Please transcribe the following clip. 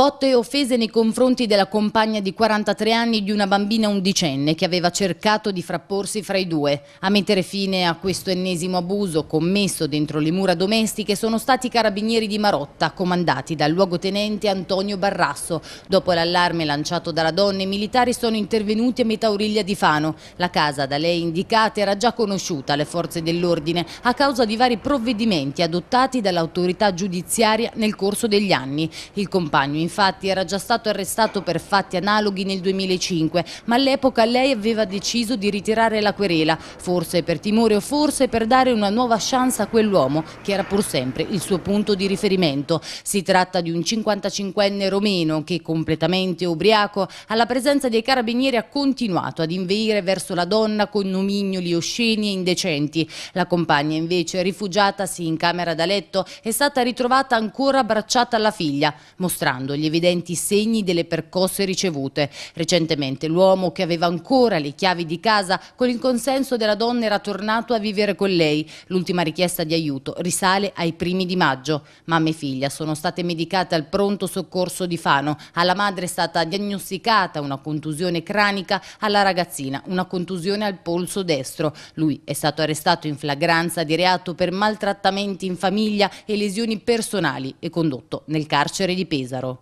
botte e offese nei confronti della compagna di 43 anni di una bambina undicenne che aveva cercato di frapporsi fra i due. A mettere fine a questo ennesimo abuso commesso dentro le mura domestiche sono stati i carabinieri di Marotta, comandati dal luogotenente Antonio Barrasso. Dopo l'allarme lanciato dalla donna, i militari sono intervenuti a metà origlia di Fano. La casa da lei indicata era già conosciuta alle forze dell'ordine a causa di vari provvedimenti adottati dall'autorità giudiziaria nel corso degli anni. Il compagno infatti era già stato arrestato per fatti analoghi nel 2005, ma all'epoca lei aveva deciso di ritirare la querela, forse per timore o forse per dare una nuova chance a quell'uomo che era pur sempre il suo punto di riferimento. Si tratta di un 55enne romeno che, completamente ubriaco, alla presenza dei carabinieri ha continuato ad inveire verso la donna con nomignoli osceni e indecenti. La compagna invece, rifugiatasi in camera da letto, è stata ritrovata ancora abbracciata alla figlia, mostrandogli gli evidenti segni delle percosse ricevute. Recentemente l'uomo che aveva ancora le chiavi di casa con il consenso della donna era tornato a vivere con lei. L'ultima richiesta di aiuto risale ai primi di maggio. Mamma e figlia sono state medicate al pronto soccorso di Fano. Alla madre è stata diagnosticata una contusione cranica, alla ragazzina una contusione al polso destro. Lui è stato arrestato in flagranza di reato per maltrattamenti in famiglia e lesioni personali e condotto nel carcere di Pesaro.